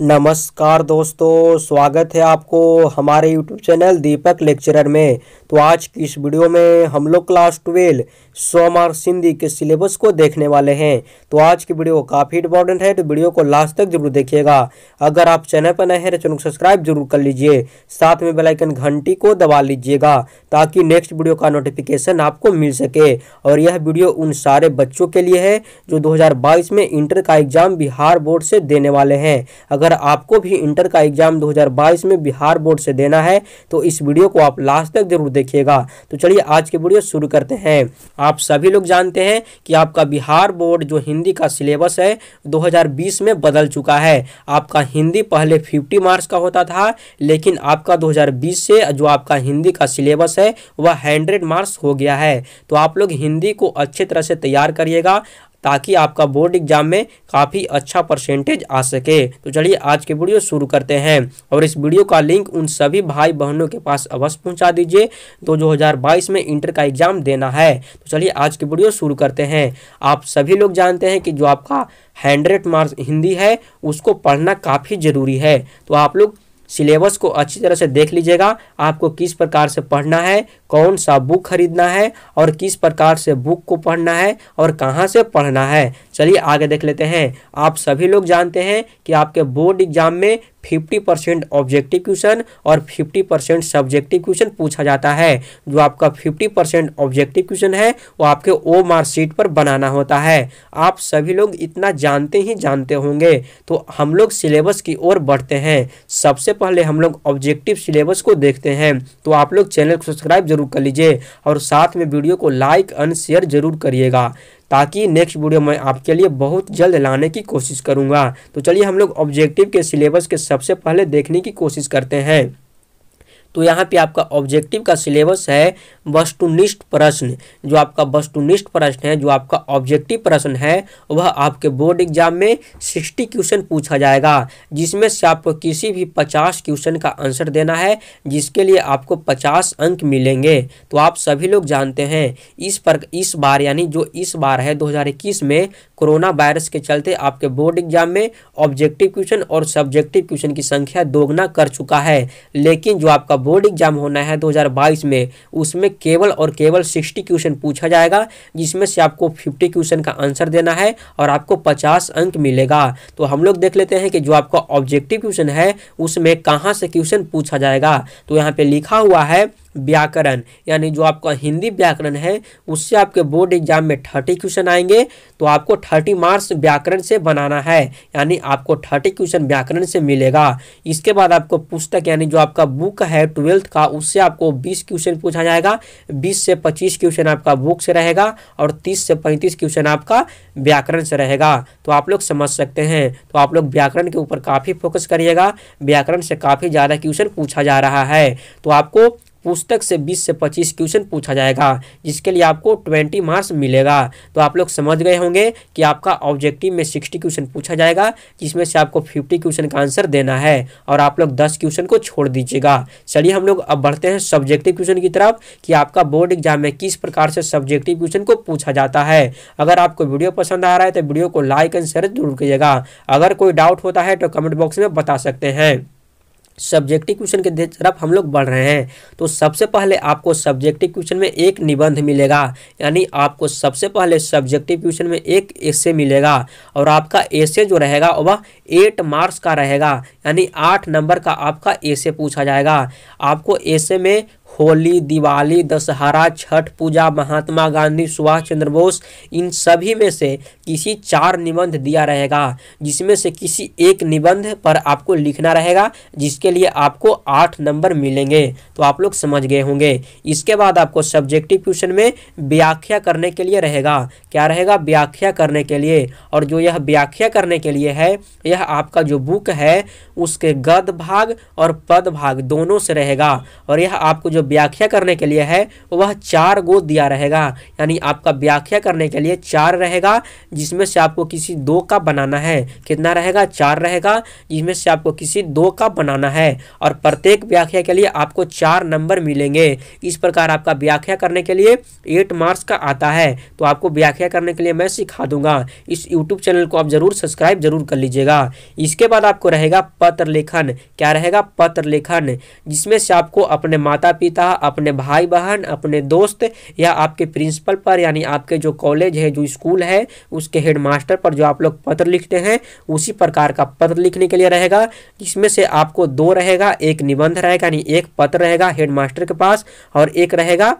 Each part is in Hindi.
नमस्कार दोस्तों स्वागत है आपको हमारे यूट्यूब चैनल दीपक लेक्चरर में तो आज की इस वीडियो में हम लोग क्लास ट्वेल्व सोमार सिंधी के सिलेबस को देखने वाले हैं तो आज की वीडियो काफ़ी इंपॉर्टेंट है तो वीडियो को लास्ट तक जरूर देखिएगा अगर आप चैनल पर नए हैं तो चैनल को सब्सक्राइब जरूर कर लीजिए साथ में बेलाइकन घंटी को दबा लीजिएगा ताकि नेक्स्ट वीडियो का नोटिफिकेशन आपको मिल सके और यह वीडियो उन सारे बच्चों के लिए है जो दो में इंटर का एग्जाम बिहार बोर्ड से देने वाले हैं अगर अगर आपको भी इंटर का एग्जाम 2022 में बिहार बोर्ड से देना है तो इस वीडियो को आप लास्ट तक जरूर देखिएगा तो चलिए आज की वीडियो शुरू करते हैं आप सभी लोग जानते हैं कि आपका बिहार बोर्ड जो हिंदी का सिलेबस है 2020 में बदल चुका है आपका हिंदी पहले 50 मार्क्स का होता था लेकिन आपका 2020 से जो आपका हिंदी का सिलेबस है वह हंड्रेड मार्क्स हो गया है तो आप लोग हिंदी को अच्छे तरह से तैयार करिएगा ताकि आपका बोर्ड एग्जाम में काफ़ी अच्छा परसेंटेज आ सके तो चलिए आज की वीडियो शुरू करते हैं और इस वीडियो का लिंक उन सभी भाई बहनों के पास अवश्य पहुँचा दीजिए तो जो में इंटर का एग्जाम देना है तो चलिए आज की वीडियो शुरू करते हैं आप सभी लोग जानते हैं कि जो आपका हंड्रेड मार्क्स हिंदी है उसको पढ़ना काफ़ी ज़रूरी है तो आप लोग सिलेबस को अच्छी तरह से देख लीजिएगा आपको किस प्रकार से पढ़ना है कौन सा बुक खरीदना है और किस प्रकार से बुक को पढ़ना है और कहाँ से पढ़ना है चलिए आगे देख लेते हैं आप सभी लोग जानते हैं कि आपके बोर्ड एग्जाम में 50 परसेंट ऑब्जेक्टिव क्वेश्चन और 50 परसेंट सब्जेक्टिव क्वेश्चन पूछा जाता है जो आपका 50 परसेंट ऑब्जेक्टिव क्वेश्चन है वो आपके ओ मार्कशीट पर बनाना होता है आप सभी लोग इतना जानते ही जानते होंगे तो हम लोग सिलेबस की ओर बढ़ते हैं सबसे पहले हम लोग ऑब्जेक्टिव सिलेबस को देखते हैं तो आप लोग चैनल को सब्सक्राइब जरूर कर लीजिए और साथ में वीडियो को लाइक एंड शेयर जरूर करिएगा ताकि नेक्स्ट वीडियो मैं आपके लिए बहुत जल्द लाने की कोशिश करूँगा तो चलिए हम लोग ऑब्जेक्टिव के सिलेबस के सबसे पहले देखने की कोशिश करते हैं तो यहाँ पे आपका ऑब्जेक्टिव का सिलेबस है वस्तुनिष्ठ प्रश्न जो आपका वस्तुनिष्ठ प्रश्न है जो आपका ऑब्जेक्टिव प्रश्न है वह आपके बोर्ड एग्जाम में सिक्सटी क्वेश्चन पूछा जाएगा जिसमें से आपको किसी भी पचास क्वेश्चन का आंसर देना है जिसके लिए आपको पचास अंक मिलेंगे तो आप सभी लोग जानते हैं इस पर इस बार यानी जो इस बार है दो में कोरोना वायरस के चलते आपके बोर्ड एग्जाम में ऑब्जेक्टिव क्वेश्चन और सब्जेक्टिव क्वेश्चन की संख्या दोगुना कर चुका है लेकिन जो आपका बोर्ड एग्जाम होना है 2022 में उसमें केवल और केवल 60 क्वेश्चन पूछा जाएगा जिसमें से आपको 50 क्वेश्चन का आंसर देना है और आपको 50 अंक मिलेगा तो हम लोग देख लेते हैं कि जो आपका ऑब्जेक्टिव क्वेश्चन है उसमें कहाँ से क्वेश्चन पूछा जाएगा तो यहाँ पर लिखा हुआ है व्याकरण यानी जो आपका हिंदी व्याकरण है उससे आपके बोर्ड एग्जाम में थर्टी क्वेश्चन आएंगे तो आपको थर्टी मार्क्स व्याकरण से बनाना है यानी आपको थर्टी क्वेश्चन व्याकरण से मिलेगा इसके बाद आपको पुस्तक यानी जो आपका बुक है ट्वेल्थ का उससे आपको बीस क्वेश्चन पूछा जाएगा बीस से पच्चीस क्वेश्चन आपका बुक से रहेगा और तीस से पैंतीस क्वेश्चन आपका व्याकरण से रहेगा तो आप लोग समझ सकते हैं तो आप लोग व्याकरण के ऊपर काफ़ी फोकस करिएगा व्याकरण से काफ़ी ज़्यादा क्वेश्चन पूछा जा रहा है तो आपको पुस्तक से 20 से 25 क्वेश्चन पूछा जाएगा जिसके लिए आपको 20 मार्क्स मिलेगा तो आप लोग समझ गए होंगे कि आपका ऑब्जेक्टिव में 60 क्वेश्चन पूछा जाएगा जिसमें से आपको 50 क्वेश्चन का आंसर देना है और आप लोग 10 क्वेश्चन को छोड़ दीजिएगा चलिए हम लोग अब बढ़ते हैं सब्जेक्टिव क्वेश्चन की तरफ कि आपका बोर्ड एग्जाम में किस प्रकार से सब्जेक्टिव क्वेश्चन को पूछा जाता है अगर आपको वीडियो पसंद आ रहा है तो वीडियो को लाइक एंड शेयर जरूर कीजिएगा अगर कोई डाउट होता है तो कमेंट बॉक्स में बता सकते हैं सब्जेक्टिव क्वेश्चन के तरफ हम लोग बढ़ रहे हैं तो सबसे पहले आपको सब्जेक्टिव क्वेश्चन में एक निबंध मिलेगा यानी आपको सबसे पहले सब्जेक्टिव क्वेश्चन में एक एसे मिलेगा और आपका एसे जो रहेगा वह एट मार्क्स का रहेगा यानी आठ नंबर का आपका एसे पूछा जाएगा आपको एसे में होली दिवाली दशहरा छठ पूजा महात्मा गांधी सुभाष चंद्र बोस इन सभी में से किसी चार निबंध दिया रहेगा जिसमें से किसी एक निबंध पर आपको लिखना रहेगा जिसके लिए आपको आठ नंबर मिलेंगे तो आप लोग समझ गए होंगे इसके बाद आपको सब्जेक्टिव क्वेश्चन में व्याख्या करने के लिए रहेगा क्या रहेगा व्याख्या करने के लिए और जो यह व्याख्या करने के लिए है यह आपका जो बुक है उसके गद भाग और पद भाग दोनों से रहेगा और यह आपको जो जो व्याख्या करने के लिए है वह चार गो दिया रहेगा यानी आपका व्याख्या करने के लिए चार रहेगा जिसमें से आपको किसी दो का बनाना है कितना रहेगा चार रहेगा जिसमें से आपको किसी दो का बनाना है और प्रत्येक व्याख्या के लिए आपको चार नंबर मिलेंगे इस प्रकार आपका व्याख्या करने के लिए एट मार्क्स का आता है तो आपको व्याख्या करने के लिए मैं सिखा दूंगा इस यूट्यूब चैनल को आप जरूर सब्सक्राइब जरूर कर लीजिएगा इसके बाद आपको रहेगा पत्र लेखन क्या रहेगा पत्र लेखन जिसमें से आपको अपने माता पिता पिता अपने भाई बहन अपने दोस्त या आपके प्रिंसिपल पर यानी आपके जो कॉलेज है जो स्कूल है उसके हेडमास्टर पर जो आप लोग पत्र लिखते हैं उसी प्रकार का पत्र लिखने के लिए रहेगा जिसमें से आपको दो रहेगा एक निबंध रहेगा यानी एक पत्र रहेगा हेडमास्टर के पास और एक रहेगा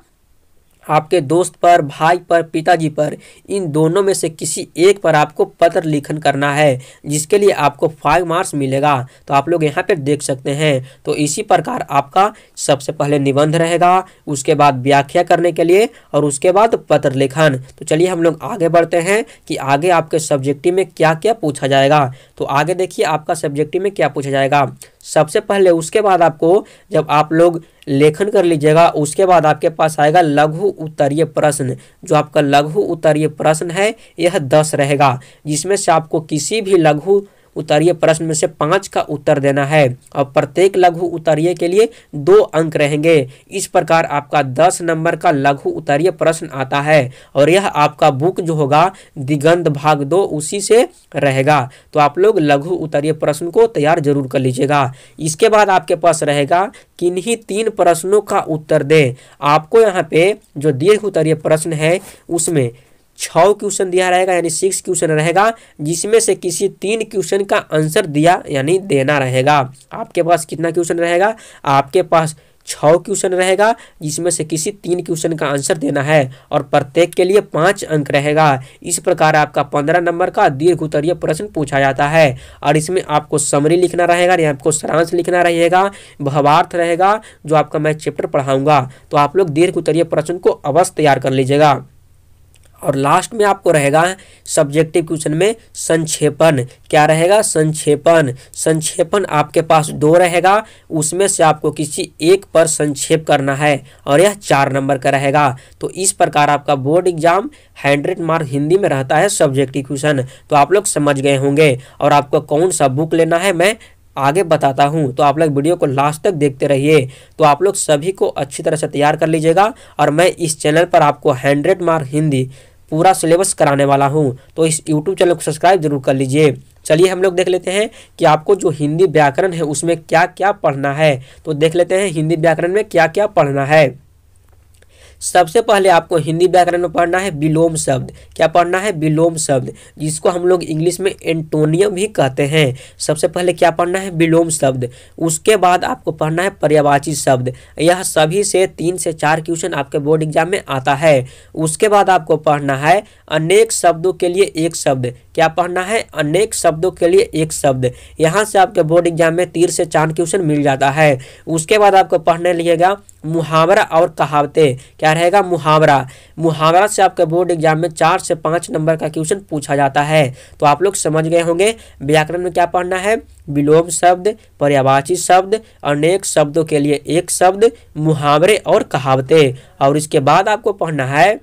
आपके दोस्त पर भाई पर पिताजी पर इन दोनों में से किसी एक पर आपको पत्र लिखन करना है जिसके लिए आपको फाइव मार्क्स मिलेगा तो आप लोग यहाँ पर देख सकते हैं तो इसी प्रकार आपका सबसे पहले निबंध रहेगा उसके बाद व्याख्या करने के लिए और उसके बाद पत्र लेखन तो चलिए हम लोग आगे बढ़ते हैं कि आगे आपके सब्जेक्टिव में क्या क्या पूछा जाएगा तो आगे देखिए आपका सब्जेक्टिव में क्या पूछा जाएगा सबसे पहले उसके बाद आपको जब आप लोग लेखन कर लीजिएगा उसके बाद आपके पास आएगा लघु उत्तरीय प्रश्न जो आपका लघु उत्तरीय प्रश्न है यह दस रहेगा जिसमें से आपको किसी भी लघु उत्तरीय प्रश्न में से पांच का उत्तर देना है और प्रत्येक लघु उत्तरीय के लिए दो अंक रहेंगे इस प्रकार आपका दस नंबर का लघु उत्तरीय प्रश्न आता है और यह आपका बुक जो होगा दिगंत भाग दो उसी से रहेगा तो आप लोग लघु उत्तरीय प्रश्न को तैयार जरूर कर लीजिएगा इसके बाद आपके पास रहेगा किन्हीं तीन प्रश्नों का उत्तर दें आपको यहाँ पे जो दीर्घ उत्तरीय प्रश्न है उसमें छः क्वेश्चन दिया रहेगा यानी सिक्स क्वेश्चन रहेगा जिसमें से किसी तीन क्वेश्चन का आंसर दिया यानी देना रहेगा आपके पास कितना क्वेश्चन रहेगा आपके पास छः क्वेश्चन रहेगा जिसमें से किसी तीन क्वेश्चन का आंसर देना है और प्रत्येक के लिए पाँच अंक रहेगा इस प्रकार आपका पंद्रह नंबर का दीर्घ उत्तरीय प्रश्न पूछा जाता है और इसमें आपको समरी लिखना रहेगा या आपको सारांश लिखना रहेगा भावार्थ रहेगा जो आपका मैं चैप्टर पढ़ाऊँगा तो आप लोग दीर्घ उत्तरीय प्रश्न को अवश्य तैयार कर लीजिएगा और लास्ट में आपको रहेगा सब्जेक्टिव क्वेश्चन में संक्षेपण क्या रहेगा संक्षेपण संक्षेपण आपके पास दो रहेगा उसमें से आपको किसी एक पर संक्षेप करना है और यह चार नंबर का रहेगा तो इस प्रकार आपका board exam hundred mark Hindi में रहता है सब्जेक्टिव क्वेश्चन तो आप लोग समझ गए होंगे और आपको कौन सा बुक लेना है मैं आगे बताता हूँ तो आप लोग वीडियो को लास्ट तक देखते रहिए तो आप लोग सभी को अच्छी तरह से तैयार कर लीजिएगा और मैं इस चैनल पर आपको हंड्रेड मार्क हिंदी पूरा सिलेबस कराने वाला हूँ तो इस यूट्यूब चैनल को सब्सक्राइब जरूर कर लीजिए चलिए हम लोग देख लेते हैं कि आपको जो हिंदी व्याकरण है उसमें क्या क्या पढ़ना है तो देख लेते हैं हिंदी व्याकरण में क्या क्या पढ़ना है सबसे पहले आपको हिंदी व्याकरण में पढ़ना है विलोम शब्द क्या पढ़ना है विलोम शब्द जिसको हम लोग इंग्लिश में एंटोनियम भी कहते हैं सबसे पहले क्या पढ़ना है विलोम शब्द उसके बाद आपको पढ़ना है पर्यावाची शब्द यह सभी से तीन से चार क्वेश्चन आपके बोर्ड एग्जाम में आता है उसके बाद आपको पढ़ना है अनेक शब्दों के लिए एक शब्द क्या पढ़ना है अनेक शब्दों के लिए एक शब्द यहाँ से आपके बोर्ड एग्जाम में तीर से चांद क्वेश्चन मिल जाता है उसके बाद आपको पढ़ने लिएगा मुहावरा और कहावतें क्या रहेगा मुहावरा मुहावरा से आपके बोर्ड एग्जाम में चार से पाँच नंबर का क्वेश्चन पूछा जाता है तो आप लोग समझ गए होंगे व्याकरण में क्या पढ़ना है विलोम शब्द पर्यावाची शब्द अनेक शब्दों के लिए एक शब्द मुहावरे और कहावतें और इसके बाद आपको पढ़ना है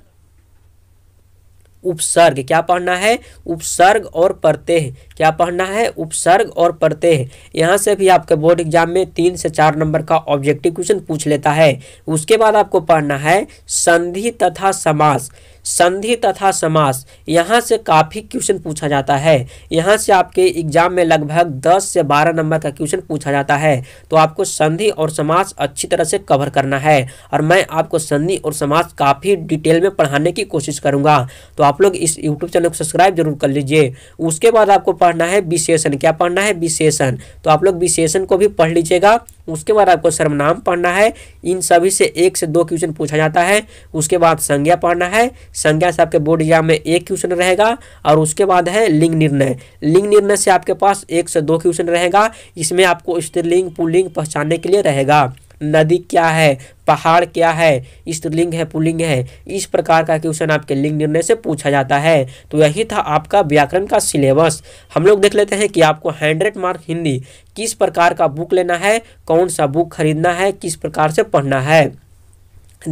उपसर्ग क्या पढ़ना है उपसर्ग और प्रत्यय क्या पढ़ना है उपसर्ग और प्रत्यय यहाँ से भी आपके बोर्ड एग्जाम में तीन से चार नंबर का ऑब्जेक्टिव क्वेश्चन पूछ लेता है उसके बाद आपको पढ़ना है संधि तथा समास संधि तथा समास यहाँ से काफ़ी क्वेश्चन पूछा जाता है यहाँ से आपके एग्जाम में लगभग दस से बारह नंबर का क्वेश्चन पूछा जाता है तो आपको संधि और समास अच्छी तरह से कवर करना है और मैं आपको संधि और समास काफ़ी डिटेल में पढ़ाने की कोशिश करूँगा तो आप लोग इस यूट्यूब चैनल को सब्सक्राइब जरूर कर लीजिए उसके बाद आपको पढ़ना है विशेषण क्या पढ़ना है विशेषण तो आप लोग विशेषण को भी पढ़ लीजिएगा उसके बाद आपको सर्वनाम पढ़ना है इन सभी से एक से दो क्वेश्चन पूछा जाता है उसके बाद संज्ञा पढ़ना है संज्ञा से आपके बोर्ड एग्जाम में एक क्वेश्चन रहेगा और उसके बाद है लिंग निर्णय लिंग निर्णय से आपके पास एक से दो क्वेश्चन रहेगा इसमें आपको स्त्रीलिंग पुलिंग पहचानने के लिए रहेगा नदी क्या है पहाड़ क्या है स्त्रीलिंग है पुलिंग है इस प्रकार का क्वेश्चन आपके लिंग निर्णय से पूछा जाता है तो यही था आपका व्याकरण का सिलेबस हम लोग देख लेते हैं कि आपको हंड्रेड मार्क हिंदी किस प्रकार का बुक लेना है कौन सा बुक खरीदना है किस प्रकार से पढ़ना है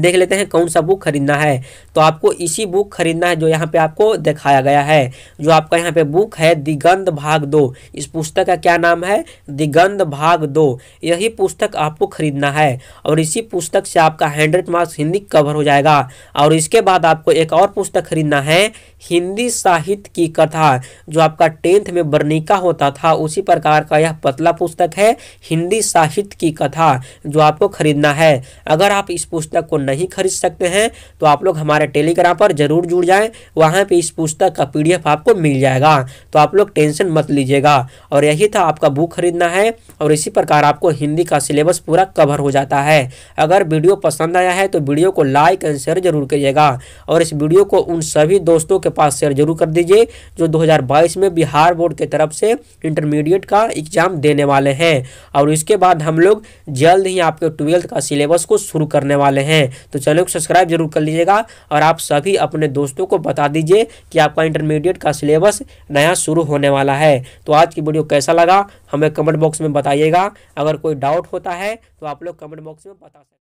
देख लेते हैं कौन सा बुक खरीदना है तो आपको इसी बुक खरीदना है जो यहाँ पे आपको दिखाया गया है जो आपका यहाँ पे बुक है दिगंध भाग दो इस पुस्तक का क्या नाम है दिगंध भाग दो यही पुस्तक आपको खरीदना है और इसी पुस्तक से आपका हंड्रेड मार्क्स हिंदी कवर हो जाएगा और इसके बाद आपको एक और पुस्तक खरीदना है हिंदी साहित्य की कथा जो आपका टेंथ में वर्णिका होता था उसी प्रकार का यह पतला पुस्तक है हिंदी साहित्य की कथा जो आपको खरीदना है अगर आप इस पुस्तक को नहीं खरीद सकते हैं तो आप लोग हमारे टेलीग्राम पर जरूर जुड़ जाएं वहाँ पे इस पुस्तक का पीडीएफ आपको मिल जाएगा तो आप लोग टेंशन मत लीजिएगा और यही था आपका बुक खरीदना है और इसी प्रकार आपको हिंदी का सिलेबस पूरा कवर हो जाता है अगर वीडियो पसंद आया है तो वीडियो को लाइक एंड शेयर जरूर करिएगा और इस वीडियो को उन सभी दोस्तों के पास शेयर जरूर कर दीजिए जो दो में बिहार बोर्ड की तरफ से इंटरमीडिएट का एग्जाम देने वाले हैं और इसके बाद हम लोग जल्द ही आपके ट्वेल्थ का सिलेबस को शुरू करने वाले हैं तो चैनल को सब्सक्राइब जरूर कर लीजिएगा और आप सभी अपने दोस्तों को बता दीजिए कि आपका इंटरमीडिएट का सिलेबस नया शुरू होने वाला है तो आज की वीडियो कैसा लगा हमें कमेंट बॉक्स में बताइएगा अगर कोई डाउट होता है तो आप लोग कमेंट बॉक्स में बता सकते